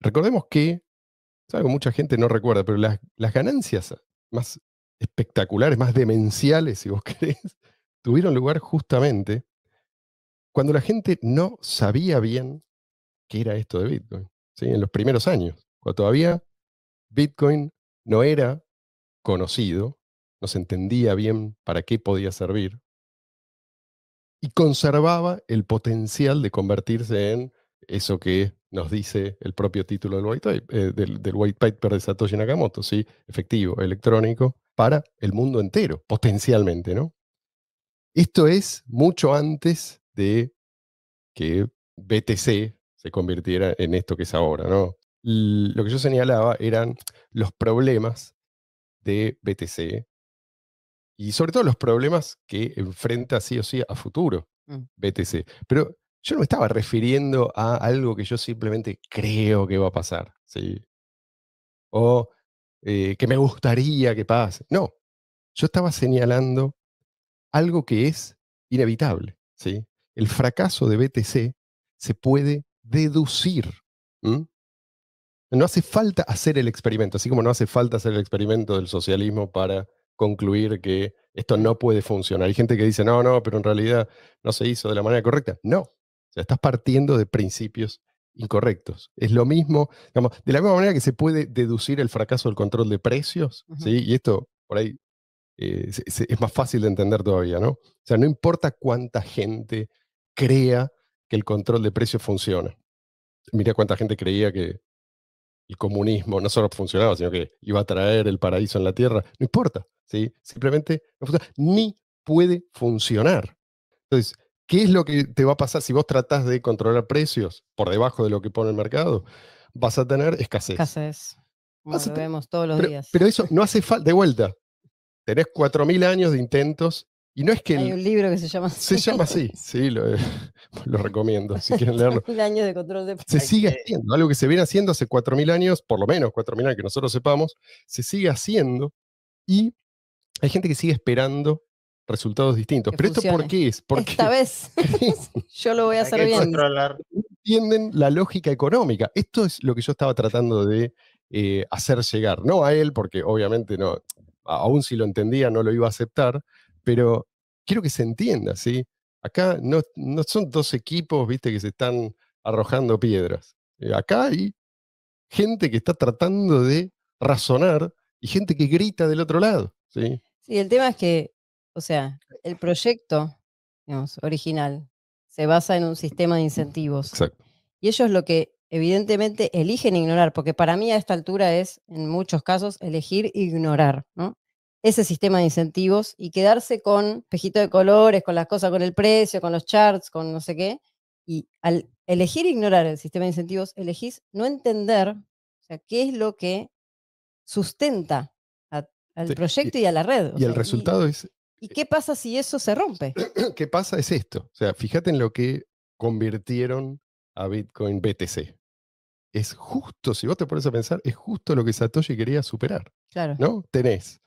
Recordemos que, es algo mucha gente no recuerda, pero las, ganancias más espectaculares, más demenciales, si vos crees tuvieron lugar justamente cuando la gente no sabía bien qué era esto de Bitcoin, ¿sí? en los primeros años, cuando todavía Bitcoin no era conocido, no se entendía bien para qué podía servir y conservaba el potencial de convertirse en eso que nos dice el propio título del white, eh, del, white paper de Satoshi Nakamoto, ¿sí? efectivo, electrónico, para el mundo entero, potencialmente. ¿no? Esto es mucho antes de que BTC se convirtiera en esto que es ahora. ¿no? Lo que yo señalaba eran los problemas de BTC y sobre todo los problemas que enfrenta sí o sí a futuro mm. BTC. Pero yo no me estaba refiriendo a algo que yo simplemente creo que va a pasar, ¿sí? O eh, que me gustaría que pase. No, yo estaba señalando algo que es inevitable, ¿sí? El fracaso de BTC se puede deducir. No hace falta hacer el experimento, así como no hace falta hacer el experimento del socialismo para concluir que esto no puede funcionar. Hay gente que dice, no, no, pero en realidad no se hizo de la manera correcta. No, o sea, estás partiendo de principios incorrectos. Es lo mismo, digamos, de la misma manera que se puede deducir el fracaso del control de precios, ¿sí? Y esto por ahí eh, es, más fácil de entender todavía, ¿no? O sea, no importa cuánta gente crea que el control de precios funciona. Mira cuánta gente creía que el comunismo no solo funcionaba, sino que iba a traer el paraíso en la tierra. No importa, ¿sí? Simplemente no funciona, ni puede funcionar. Entonces, ¿Qué es lo que te va a pasar si vos tratás de controlar precios por debajo de lo que pone el mercado? Vas a tener escasez. Escasez. lo vemos todos los días. Pero eso no hace falta, de vuelta. Tenés 4.000 años de intentos y no es que... Hay un libro que se llama Se llama así, sí, lo, eh, recomiendo, si quieren leerlo. 4.000 años de control de precios. Se sigue haciendo, algo que se viene haciendo hace 4.000 años, por lo menos 4.000 años que nosotros sepamos, se sigue haciendo y hay gente que sigue esperando resultados distintos. Pero esto por qué es? Porque Esta vez yo lo voy a hacer bien. Controlar. Entienden la lógica económica. Esto es lo que yo estaba tratando de eh, hacer llegar, no a él, porque obviamente no, aún si lo entendía no lo iba a aceptar, pero quiero que se entienda, ¿sí? Acá no, no son dos equipos, viste, que se están arrojando piedras. Eh, acá hay gente que está tratando de razonar y gente que grita del otro lado, ¿sí? Sí, el tema es que o sea, el proyecto original se basa en un sistema de incentivos. Exacto. Y ellos lo que evidentemente eligen ignorar, porque para mí a esta altura es, en muchos casos, elegir ignorar ese sistema de incentivos y quedarse con pejito de colores, con las cosas, con el precio, con los charts, con no sé qué. Y al elegir ignorar el sistema de incentivos, elegís no entender o sea, qué es lo que sustenta al proyecto y, a la red. y el resultado es ¿Y qué pasa si eso se rompe? ¿Qué pasa es esto? O sea, fíjate en lo que convirtieron a Bitcoin BTC. Es justo, si vos te pones a pensar, es justo lo que Satoshi quería superar. Claro. ¿No? Tenés,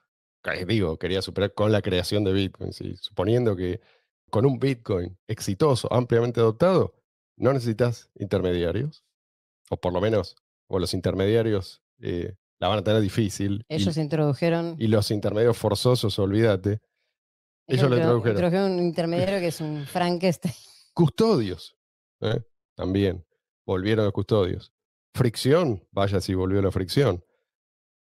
eh, digo, quería superar con la creación de Bitcoin. Suponiendo que con un Bitcoin exitoso, ampliamente adoptado, no necesitas intermediarios. O por lo menos, o los intermediarios eh, la van a tener difícil. Ellos se introdujeron. Y los intermediarios forzosos, olvídate. Ellos lo tradujeron. un intermediario que es un Frankenstein. Custodios. ¿eh? También. Volvieron los custodios. Fricción. Vaya si volvió la fricción.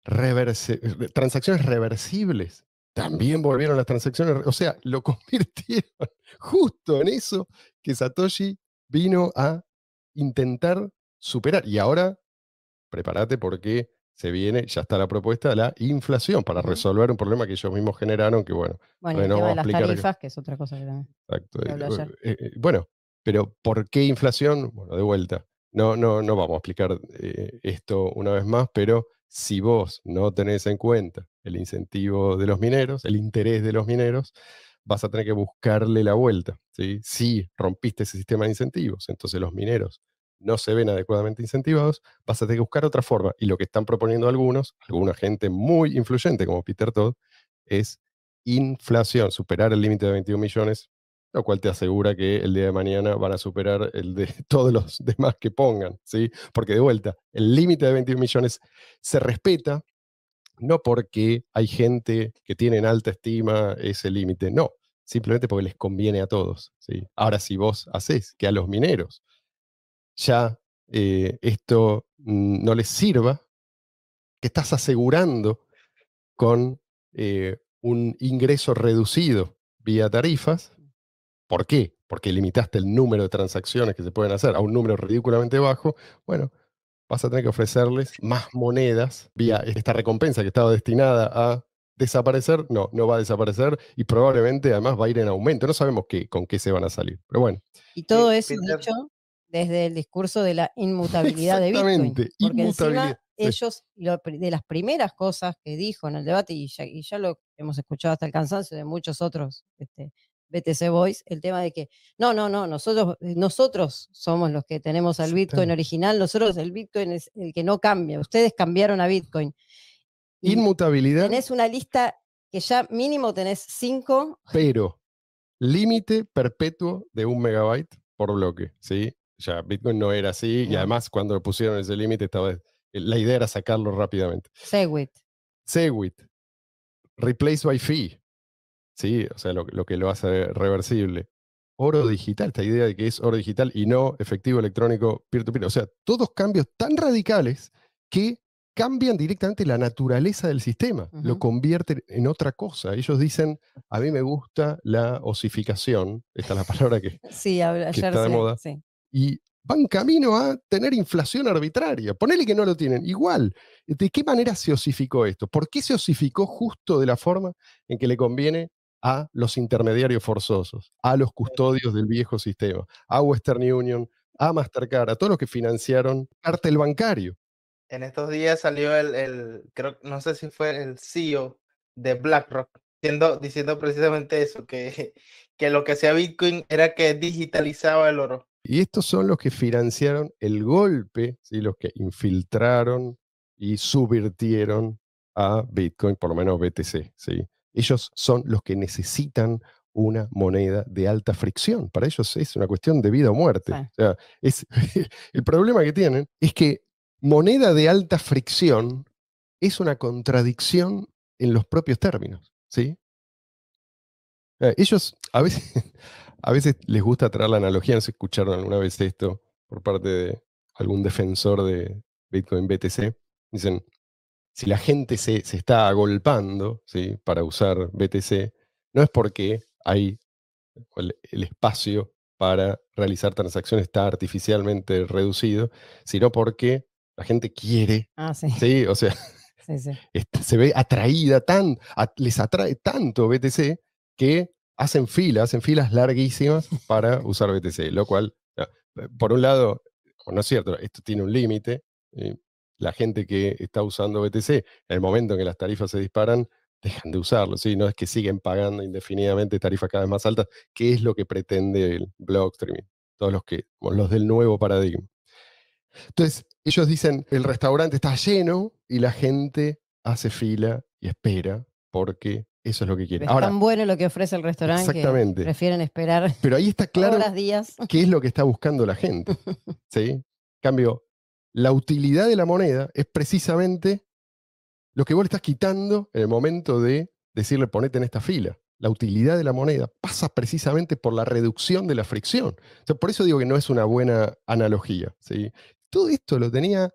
transacciones reversibles. También volvieron las transacciones. O sea, lo convirtieron justo en eso que Satoshi vino a intentar superar. Y ahora, prepárate porque se viene, ya está la propuesta la inflación para resolver un problema que ellos mismos generaron, que bueno, bueno, las tarifas, que... es otra cosa Exacto. Eh, eh, eh, bueno, pero ¿por qué inflación? Bueno, de vuelta, no, no, no vamos a explicar esto una vez más, pero si vos no tenés en cuenta el incentivo de los mineros, el interés de los mineros, vas a tener que buscarle la vuelta, ¿sí? Si rompiste ese sistema de incentivos, entonces los mineros no se ven adecuadamente incentivados, vas a tener que buscar otra forma. Y lo que están proponiendo algunos, alguna gente muy influyente como Peter Todd, es inflación, superar el límite de 21 millones, lo cual te asegura que el día de mañana van a superar el de todos los demás que pongan, ¿sí? Porque de vuelta, el límite de 21 millones se respeta, no porque hay gente que tiene en alta estima ese límite, no, simplemente porque les conviene a todos, ¿sí? Ahora si vos haces que a los mineros ya eh, esto no les sirva, que estás asegurando con eh, un ingreso reducido vía tarifas. ¿Por qué? Porque limitaste el número de transacciones que se pueden hacer a un número ridículamente bajo. Bueno, vas a tener que ofrecerles más monedas vía esta recompensa que estaba destinada a desaparecer. No, no va a desaparecer y probablemente además va a ir en aumento. No sabemos qué, con qué se van a salir. Pero bueno. Y eh, todo eso, dicho, desde el discurso de la inmutabilidad de Bitcoin. Porque encima ellos, de las primeras cosas que dijo en el debate, y ya, lo hemos escuchado hasta el cansancio de muchos otros este, BTC Boys, el tema de que no, no, no, nosotros, eh, nosotros somos los que tenemos al Bitcoin original, nosotros el Bitcoin es el que no cambia, ustedes cambiaron a Bitcoin. Inmutabilidad. Tenés una lista que ya mínimo tenés cinco. Pero, límite perpetuo de un megabyte por bloque, ¿sí? Bitcoin no era así y además cuando pusieron ese límite eh, la idea era sacarlo rápidamente. Segwit. Segwit. Replace by fee. Sí, o sea, lo, que lo hace reversible. Oro digital, esta idea de que es oro digital y no efectivo electrónico peer-to-peer. O sea, todos cambios tan radicales que cambian directamente la naturaleza del sistema, lo convierten en otra cosa. Ellos dicen, a mí me gusta la osificación, esta es la palabra que, sí, está de moda. Sí y van camino a tener inflación arbitraria. Ponele que no lo tienen. Igual, ¿de qué manera se osificó esto? ¿Por qué se osificó justo de la forma en que le conviene a los intermediarios forzosos, a los custodios del viejo sistema, a Western Union, a Mastercard, a todos los que financiaron cartel bancario? En estos días salió el, el creo, no sé si fue el CEO de BlackRock, diciendo, diciendo precisamente eso, que, que lo que hacía Bitcoin era que digitalizaba el oro. Y estos son los que financiaron el golpe, ¿sí? los que infiltraron y subvirtieron a Bitcoin, por lo menos BTC. ¿sí? Ellos son los que necesitan una moneda de alta fricción. Para ellos es una cuestión de vida o muerte. el problema que tienen es que moneda de alta fricción es una contradicción en los propios términos. ¿sí? Eh, ellos a veces, A veces les gusta traer la analogía, no sé si escucharon alguna vez esto por parte de algún defensor de Bitcoin BTC. Dicen, si la gente se, está agolpando ¿sí? para usar BTC, no es porque hay el, espacio para realizar transacciones está artificialmente reducido, sino porque la gente quiere. Ah, sí. o sea, se ve atraída tan, les atrae tanto BTC que hacen filas, hacen filas larguísimas para usar BTC, lo cual, por un lado, no es cierto, esto tiene un límite. Eh, la gente que está usando BTC, en el momento en que las tarifas se disparan, dejan de usarlo, ¿sí? No es que siguen pagando indefinidamente tarifas cada vez más altas, que es lo que pretende el streaming? todos los, que, los del nuevo paradigma. Entonces, ellos dicen, el restaurante está lleno y la gente hace fila y espera porque eso es lo que quieren. Ahora, tan bueno lo que ofrece el restaurante exactamente. que prefieren esperar. Pero ahí está claro días. qué es lo que está buscando la gente. ¿sí? Cambio, la utilidad de la moneda es precisamente lo que vos le estás quitando en el momento de decirle ponete en esta fila. La utilidad de la moneda pasa precisamente por la reducción de la fricción. por eso digo que no es una buena analogía. ¿sí? Todo esto lo tenía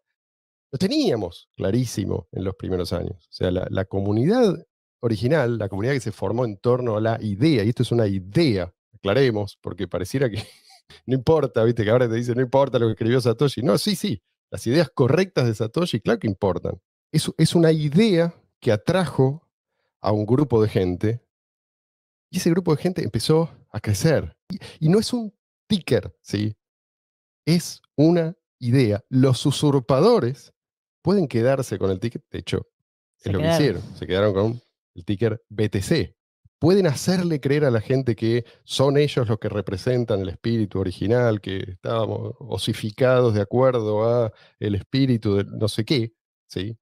lo teníamos clarísimo en los primeros años. O sea, la, comunidad original, la comunidad que se formó en torno a la idea, y esto es una idea, aclaremos, porque pareciera que no importa, viste, que ahora te dicen no importa lo que escribió Satoshi. No, sí, sí, las ideas correctas de Satoshi, claro que importan. Es, es una idea que atrajo a un grupo de gente y ese grupo de gente empezó a crecer. Y, no es un ticker, ¿sí? Es una idea. Los usurpadores pueden quedarse con el ticket, de hecho, es lo que hicieron. Se quedaron con el ticker BTC. Pueden hacerle creer a la gente que son ellos los que representan el espíritu original, que estábamos osificados de acuerdo a el espíritu de no sé qué, ¿sí?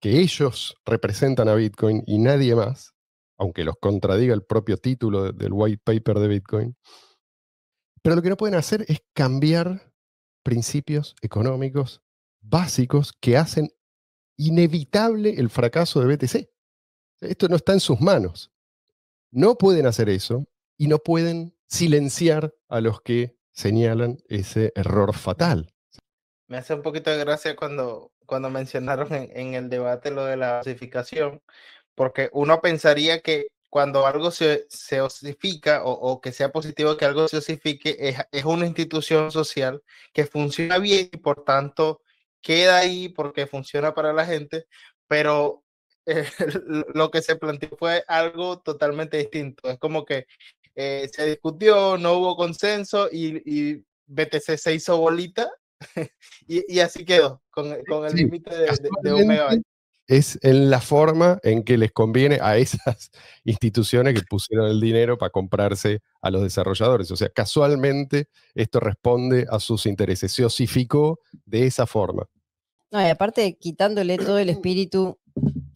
que ellos representan a Bitcoin y nadie más, aunque los contradiga el propio título del white paper de Bitcoin. Pero lo que no pueden hacer es cambiar principios económicos básicos que hacen inevitable el fracaso de BTC. Esto no está en sus manos. No pueden hacer eso y no pueden silenciar a los que señalan ese error fatal. Me hace un poquito de gracia cuando, cuando mencionaron en, el debate lo de la osificación, porque uno pensaría que cuando algo se, se osifica o, que sea positivo que algo se osifique, es, es una institución social que funciona bien y por tanto queda ahí porque funciona para la gente, pero eh, lo que se planteó fue algo totalmente distinto. Es como que eh, se discutió, no hubo consenso y, BTC se hizo bolita y, así quedó, con, eh, el límite de, un Es en la forma en que les conviene a esas instituciones que pusieron el dinero para comprarse a los desarrolladores. O sea, casualmente esto responde a sus intereses. Se osificó de esa forma. No, y aparte, quitándole todo el espíritu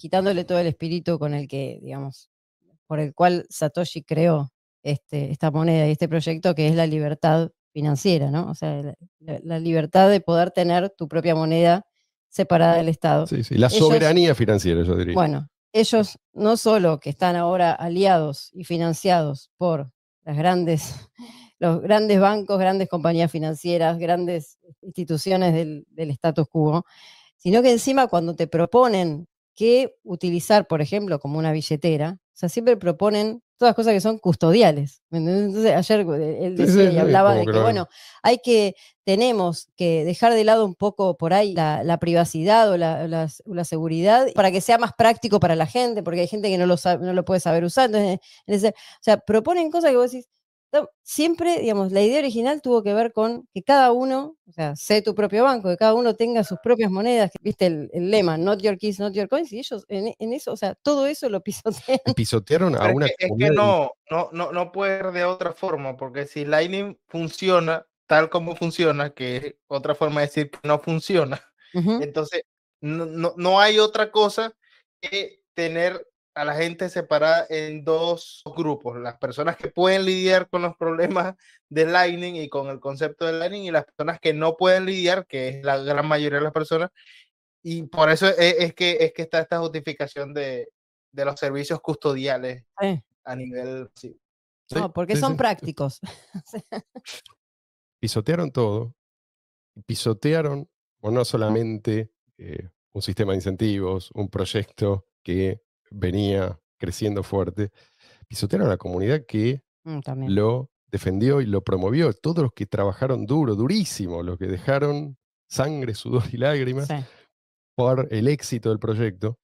quitándole todo el espíritu con el que, digamos, por el cual Satoshi creó este, esta moneda y este proyecto, que es la libertad financiera, ¿no? O sea, la, libertad de poder tener tu propia moneda separada del Estado. Sí, sí, la soberanía financiera, yo diría. Bueno, ellos no solo que están ahora aliados y financiados por las grandes, los grandes bancos, grandes compañías financieras, grandes instituciones del, del status quo, sino que encima cuando te proponen que utilizar, por ejemplo, como una billetera. O sea, siempre proponen todas cosas que son custodiales. Entonces, ayer eh, él decía y hablaba de que, bueno, hay que, tenemos que dejar de lado un poco por ahí la, privacidad o la, seguridad para que sea más práctico para la gente, porque hay gente que no lo, no lo puede saber usar. Eh, entonces, o sea, proponen cosas que vos decís, siempre, digamos, la idea original tuvo que ver con que cada uno, o sea, sé tu propio banco, que cada uno tenga sus propias monedas, viste el, lema, not your keys, not your coins, y ellos en, e, eso, o sea, todo eso lo pisotean. Pisotearon a una... Es que, es que no, no, no, no puede ser de otra forma, porque si Lightning funciona tal como funciona, que es otra forma de decir que no funciona, entonces no, no hay otra cosa que tener a la gente separada en dos grupos, las personas que pueden lidiar con los problemas de Lightning y con el concepto de Lightning y las personas que no pueden lidiar, que es la gran mayoría de las personas. Y por eso e, es, que, es que está esta justificación de, los servicios custodiales a nivel... Sí. No, porque son prácticos. pisotearon todo, pisotearon, o no solamente eh, un sistema de incentivos, un proyecto que venía creciendo fuerte, pisotearon a la comunidad que mm, lo defendió y lo promovió. Todos los que trabajaron duro, durísimo, los que dejaron sangre, sudor y lágrimas por el éxito del proyecto,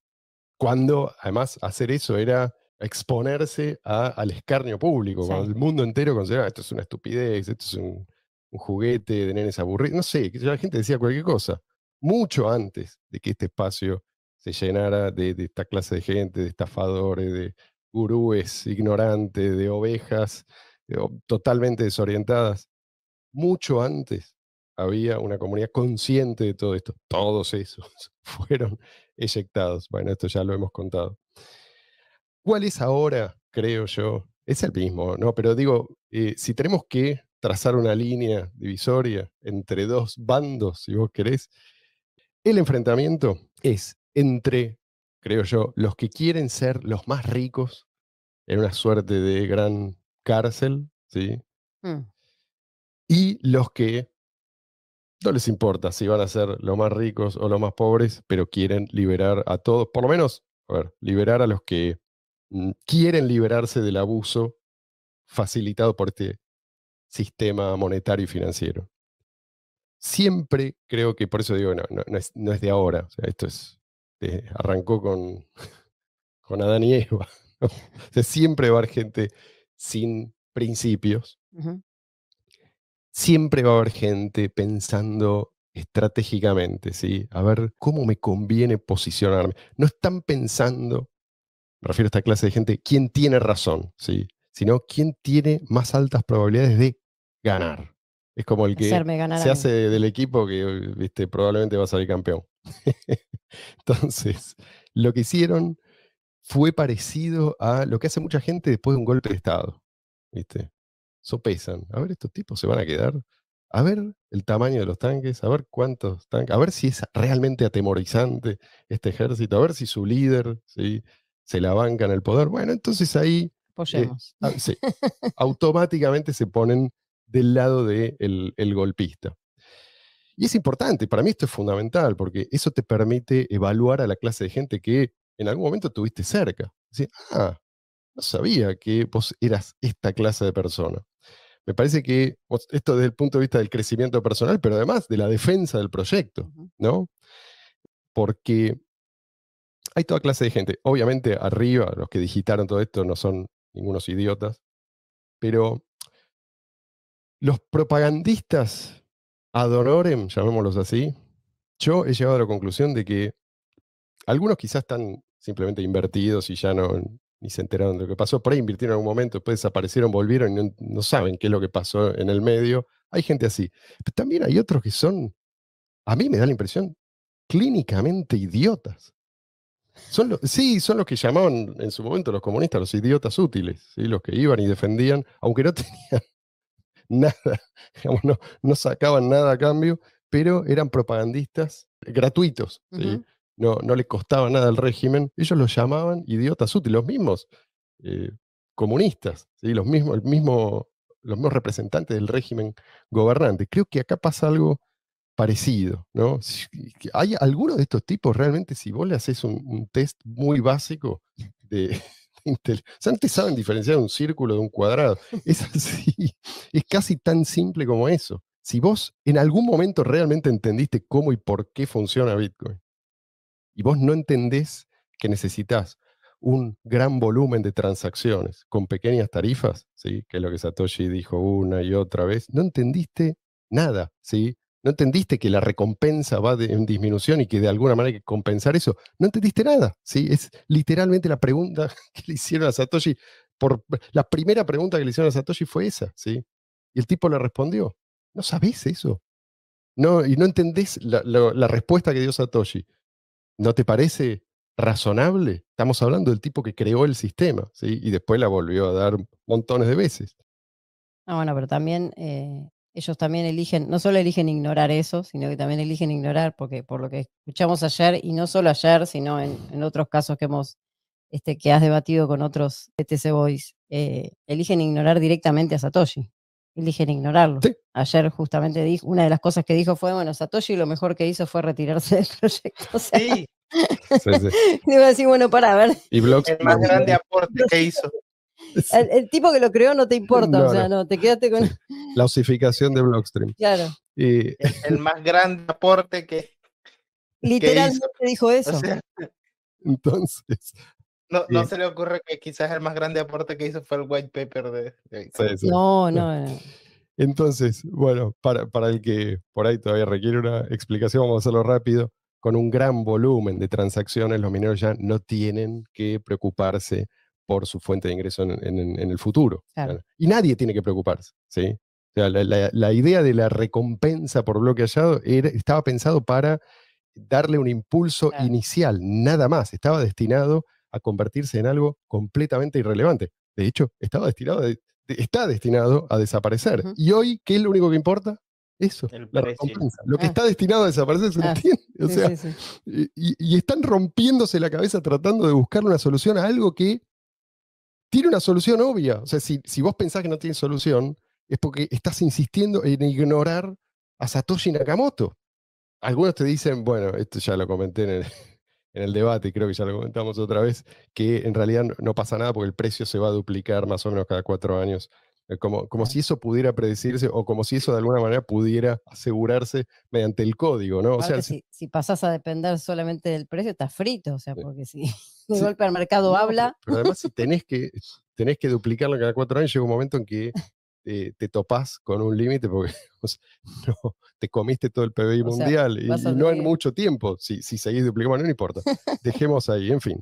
cuando además hacer eso era exponerse al escarnio público, cuando el mundo entero consideraba esto es una estupidez, esto es un, juguete de nenes aburridos, no sé, la gente decía cualquier cosa, mucho antes de que este espacio se llenara de, esta clase de gente, de estafadores, de gurúes ignorantes, de ovejas eh, totalmente desorientadas. Mucho antes había una comunidad consciente de todo esto. Todos esos fueron eyectados. Bueno, esto ya lo hemos contado. ¿Cuál es ahora, creo yo? Es el mismo, ¿no? Pero digo, eh, si tenemos que trazar una línea divisoria entre dos bandos, si vos querés, el enfrentamiento es entre, creo yo, los que quieren ser los más ricos en una suerte de gran cárcel, ¿sí? Mm. Y los que no les importa si van a ser los más ricos o los más pobres, pero quieren liberar a todos, por lo menos, a ver, liberar a los que mm, quieren liberarse del abuso facilitado por este sistema monetario y financiero. Siempre creo que, por eso digo, no, no, es, no es, de ahora, o sea, esto es este, arrancó con, con Adán y Eva. siempre va a haber gente sin principios. Siempre va a haber gente pensando estratégicamente, ¿sí? A ver cómo me conviene posicionarme. No están pensando, me refiero a esta clase de gente, quién tiene razón, ¿sí? Sino quién tiene más altas probabilidades de ganar. Es como el que se hace del equipo que viste, probablemente va a salir campeón. Entonces, lo que hicieron fue parecido a lo que hace mucha gente después de un golpe de Estado. ¿Viste? Sopesan. A ver, estos tipos se van a quedar. A ver el tamaño de los tanques, a ver cuántos tanques, a ver si es realmente atemorizante este ejército, a ver si su líder ¿sí? se la banca en el poder. Bueno, entonces ahí eh, ah, sí, automáticamente se ponen del lado del de el golpista. Y es importante, para mí esto es fundamental, porque eso te permite evaluar a la clase de gente que en algún momento tuviste cerca. Decir, ah, no sabía que vos eras esta clase de persona. Me parece que esto desde el punto de vista del crecimiento personal, pero además de la defensa del proyecto, ¿no? Porque hay toda clase de gente. Obviamente, arriba, los que digitaron todo esto no son ningunos idiotas, pero los propagandistas adororem, llamémoslos así, yo he llegado a la conclusión de que algunos quizás están simplemente invertidos y ya no ni se enteraron de lo que pasó. Por ahí invirtieron en algún momento, después desaparecieron, volvieron y no, saben qué es lo que pasó en el medio. Hay gente así. Pero también hay otros que son, a mí me da la impresión, clínicamente idiotas. sí, son los que llamaban en su momento los comunistas los idiotas útiles, los que iban y defendían, aunque no tenían nada, digamos, no, no, sacaban nada a cambio, pero eran propagandistas gratuitos. no, no les costaba nada al régimen. Ellos los llamaban idiotas útiles, los mismos eh, comunistas, ¿sí? los, mismos, el mismo, los mismos representantes del régimen gobernante. Creo que acá pasa algo parecido, ¿no? Hay algunos de estos tipos realmente, si vos le haces un test muy básico de, te saben diferenciar un círculo de un cuadrado. Es así, es casi tan simple como eso. Si vos en algún momento realmente entendiste cómo y por qué funciona Bitcoin, y vos no entendés que necesitas un gran volumen de transacciones con pequeñas tarifas, ¿sí? que es lo que Satoshi dijo una y otra vez, no entendiste nada, ¿sí? no entendiste que la recompensa va en disminución y que de alguna manera hay que compensar eso, no entendiste nada. ¿sí? Es literalmente la pregunta que le hicieron a Satoshi. Por, la primera pregunta que le hicieron a Satoshi fue esa, ¿sí? Y el tipo le respondió, no sabés eso. No, y no entendés la, respuesta que dio Satoshi. ¿No te parece razonable? Estamos hablando del tipo que creó el sistema, ¿sí? Y después la volvió a dar montones de veces. Ah, bueno, pero también eh, ellos también eligen, no solo eligen ignorar eso, sino que también eligen ignorar, porque por lo que escuchamos ayer, y no solo ayer, sino en, otros casos que hemos, este, que has debatido con otros TC Boys, eh, eligen ignorar directamente a Satoshi, eligen ignorarlo. Ayer justamente dijo, una de las cosas que dijo fue, bueno, Satoshi lo mejor que hizo fue retirarse del proyecto. sí. sí, así, bueno, para ver. Y el más grande aporte que hizo. El, tipo que lo creó no te importa, o sea, no. te quedaste con... La osificación de Blockstream. Claro. Y... el más grande aporte que... Literalmente dijo eso. entonces... No, se le ocurre que quizás el más grande aporte que hizo fue el white paper de... no. Eh. Entonces, bueno, para, para, el que por ahí todavía requiere una explicación, vamos a hacerlo rápido. Con un gran volumen de transacciones, los mineros ya no tienen que preocuparse por su fuente de ingreso en, el futuro. Y nadie tiene que preocuparse, ¿sí? la, idea de la recompensa por bloque hallado estaba pensado para darle un impulso inicial, nada más. Estaba destinado a convertirse en algo completamente irrelevante. De hecho, estaba destinado está destinado a desaparecer. Y hoy, ¿qué es lo único que importa? Eso, la recompensa. Lo que ah. está destinado a desaparecer, ¿se entiende? Ah, y, están rompiéndose la cabeza tratando de buscar una solución a algo que tiene una solución obvia. O sea, si, si vos pensás que no tiene solución, es porque estás insistiendo en ignorar a Satoshi Nakamoto. Algunos te dicen, bueno, esto ya lo comenté en el, en el debate, creo que ya lo comentamos otra vez, que en realidad no pasa nada porque el precio se va a duplicar más o menos cada cuatro años eh, como, si eso pudiera predecirse o como si eso de alguna manera pudiera asegurarse mediante el código, ¿no? sea, si, pasas a depender solamente del precio, estás frito, o sea, porque si el supermercado golpe al mercado habla. Pero, además, si tenés que, tenés que duplicarlo cada cuatro años, llega un momento en que te topás con un límite porque te comiste todo el PBI mundial y, no en mucho tiempo. Si, si seguís duplicando, no importa. Dejemos ahí, en fin.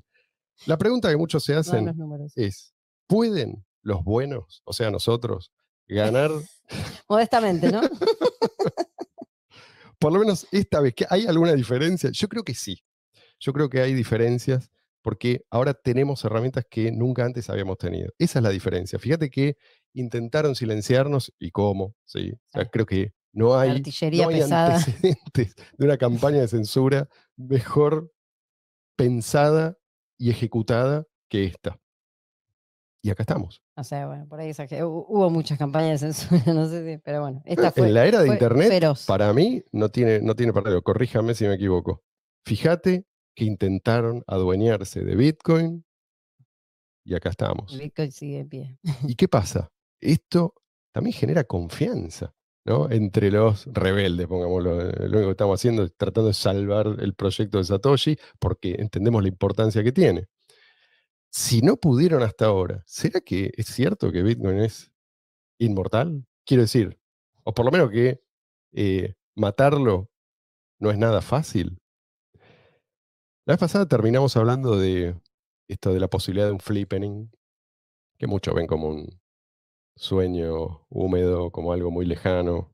La pregunta que muchos se hacen es, ¿pueden los buenos, o sea, nosotros, ganar. Modestamente, ¿no? Por lo menos esta vez, ¿que ¿hay alguna diferencia? Yo creo que sí. Yo creo que hay diferencias porque ahora tenemos herramientas que nunca antes habíamos tenido. Esa es la diferencia. Fíjate que intentaron silenciarnos y cómo, sí. creo que no hay, no hay antecedentes de una campaña de censura mejor pensada y ejecutada que esta y acá estamos. O sea, bueno, por ahí hubo muchas campañas de censura, no sé si, pero bueno, esta fue. En la era de Internet, para mí, no tiene, no tiene paralelo. Corríjame si me equivoco. Fíjate que intentaron adueñarse de Bitcoin y acá estamos. Bitcoin sigue en pie. ¿Y qué pasa? Esto también genera confianza. ¿no? entre los rebeldes, pongámoslo. Eh, lo único que estamos haciendo es tratando de salvar el proyecto de Satoshi porque entendemos la importancia que tiene si no pudieron hasta ahora, ¿será que es cierto que Bitcoin es inmortal? Quiero decir, o por lo menos que eh, matarlo no es nada fácil. La vez pasada terminamos hablando de esto de la posibilidad de un flippening, que muchos ven como un sueño húmedo, como algo muy lejano,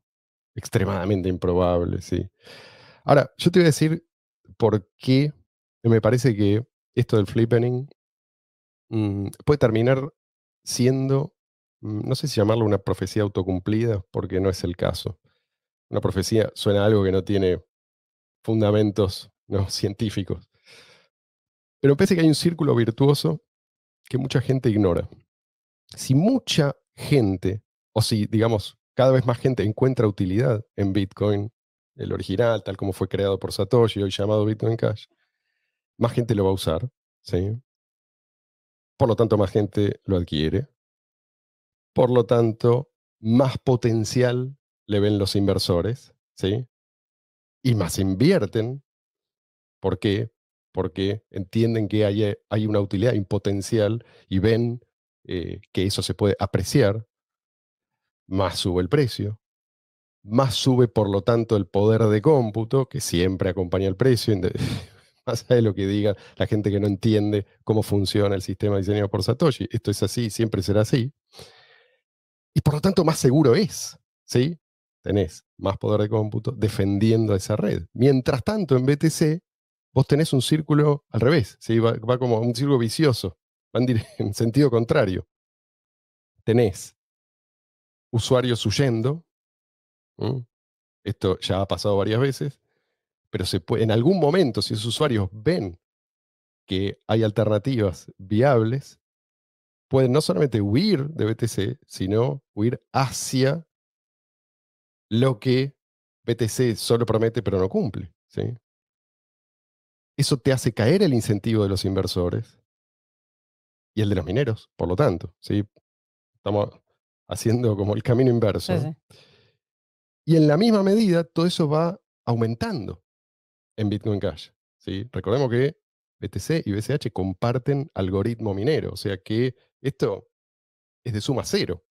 extremadamente improbable, sí. Ahora, yo te voy a decir por qué me parece que esto del flippening Mm, puede terminar siendo, mm, no sé si llamarlo una profecía autocumplida, porque no es el caso. Una profecía suena a algo que no tiene fundamentos ¿no? científicos. Pero parece que hay un círculo virtuoso que mucha gente ignora. Si mucha gente, o si, digamos, cada vez más gente encuentra utilidad en Bitcoin, el original, tal como fue creado por Satoshi, hoy llamado Bitcoin Cash, más gente lo va a usar, ¿sí? Por lo tanto, más gente lo adquiere. Por lo tanto, más potencial le ven los inversores, ¿sí? Y más invierten. ¿Por qué? Porque entienden que hay, hay una utilidad, hay un potencial y ven eh, que eso se puede apreciar. Más sube el precio, más sube por lo tanto el poder de cómputo, que siempre acompaña el precio, más de lo que diga la gente que no entiende cómo funciona el sistema diseñado por Satoshi, esto es así, siempre será así. Y por lo tanto, más seguro es, ¿sí? Tenés más poder de cómputo defendiendo esa red. Mientras tanto, en BTC, vos tenés un círculo al revés, ¿sí? va, como un círculo vicioso, va en, sentido contrario. Tenés usuarios huyendo, esto ya ha pasado varias veces, pero en algún momento, si esos usuarios ven que hay alternativas viables, pueden no solamente huir de BTC, sino huir hacia lo que BTC solo promete pero no cumple. Eso te hace caer el incentivo de los inversores y el de los mineros, por lo tanto. Estamos haciendo como el camino inverso. Y en la misma medida, todo eso va aumentando en Bitcoin Cash. Recordemos que BTC y BCH comparten algoritmo minero, o sea que esto es de suma cero.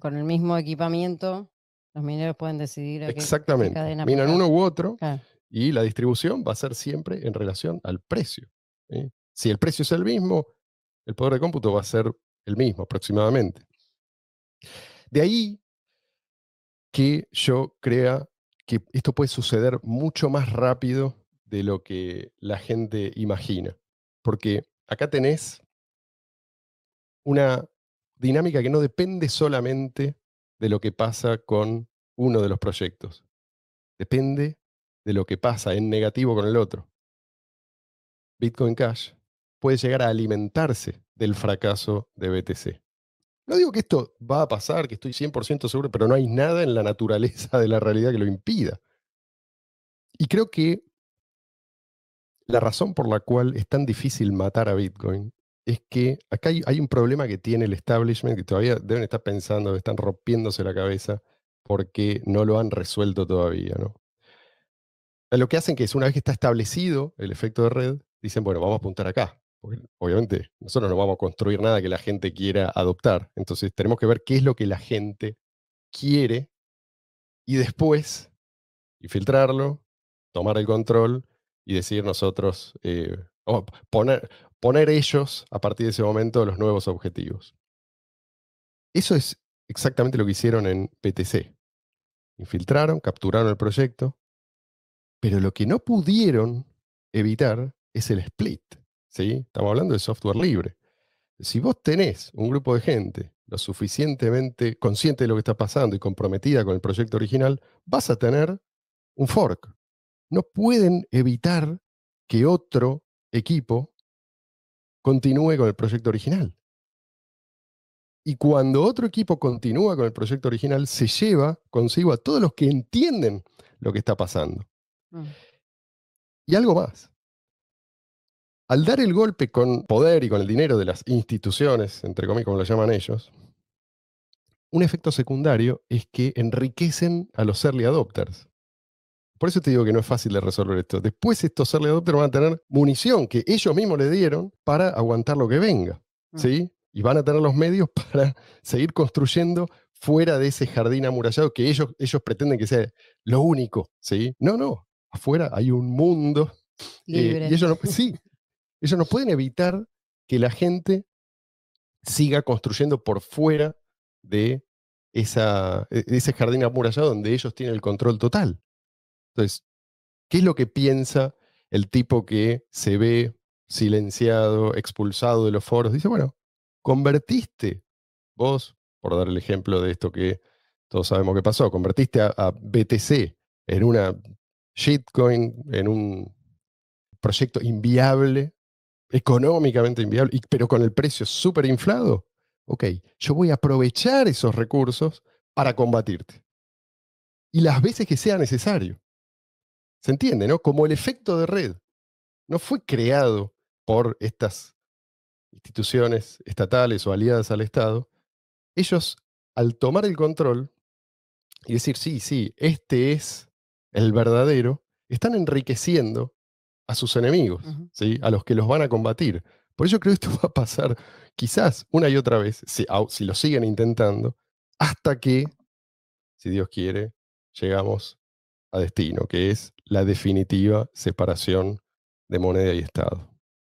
Con el mismo equipamiento, los mineros pueden decidir. A Exactamente. Minan uno u otro y la distribución va a ser siempre en relación al precio. Si el precio es el mismo, el poder de cómputo va a ser el mismo aproximadamente. De ahí que yo crea que esto puede suceder mucho más rápido de lo que la gente imagina. Porque acá tenés una dinámica que no depende solamente de lo que pasa con uno de los proyectos. Depende de lo que pasa en negativo con el otro. Bitcoin Cash puede llegar a alimentarse del fracaso de BTC. No digo que esto va a pasar, que estoy 100% seguro, pero no hay nada en la naturaleza de la realidad que lo impida. Y creo que la razón por la cual es tan difícil matar a Bitcoin es que acá hay, un problema que tiene el establishment, que todavía deben estar pensando, están rompiéndose la cabeza porque no lo han resuelto todavía. ¿no? Lo que hacen que es, una vez que está establecido el efecto de red, dicen, bueno, vamos a apuntar acá. Porque obviamente, nosotros no vamos a construir nada que la gente quiera adoptar. Entonces, tenemos que ver qué es lo que la gente quiere y después, infiltrarlo, filtrarlo, tomar el control y decir nosotros, eh, poner, poner ellos a partir de ese momento los nuevos objetivos. Eso es exactamente lo que hicieron en PTC. Infiltraron, capturaron el proyecto, pero lo que no pudieron evitar es el split. ¿sí? Estamos hablando de software libre. Si vos tenés un grupo de gente lo suficientemente consciente de lo que está pasando y comprometida con el proyecto original, vas a tener un fork, no pueden evitar que otro equipo continúe con el proyecto original. Y cuando otro equipo continúa con el proyecto original, se lleva consigo a todos los que entienden lo que está pasando. Mm. Y algo más. Al dar el golpe con poder y con el dinero de las instituciones, entre comillas, como lo llaman ellos, un efecto secundario es que enriquecen a los early adopters. Por eso te digo que no es fácil de resolver esto. Después estos early adopters van a tener munición que ellos mismos le dieron para aguantar lo que venga, mm. ¿sí? Y van a tener los medios para seguir construyendo fuera de ese jardín amurallado que ellos, ellos pretenden que sea lo único, ¿sí? No, no, afuera hay un mundo. Eh, Libre. y ellos no, sí, ellos no pueden evitar que la gente siga construyendo por fuera de esa, e, ese jardín amurallado donde ellos tienen el control total. Entonces, ¿qué es lo que piensa el tipo que se ve silenciado, expulsado de los foros? Dice, bueno, convertiste vos, por dar el ejemplo de esto que todos sabemos que pasó, convertiste a, BTC en una shitcoin, en un proyecto inviable, económicamente inviable, pero con el precio súper inflado. Ok, yo voy a aprovechar esos recursos para combatirte. Y las veces que sea necesario. ¿Se entiende, no? Como el efecto de red. No fue creado por estas instituciones estatales o aliadas al Estado. Ellos, al tomar el control y decir, sí, sí, este es el verdadero, están enriqueciendo a sus enemigos, ¿sí? a los que los van a combatir. Por eso creo que esto va a pasar quizás una y otra vez, si, si lo siguen intentando, hasta que, si Dios quiere, llegamos a destino, que es la definitiva separación de moneda y Estado.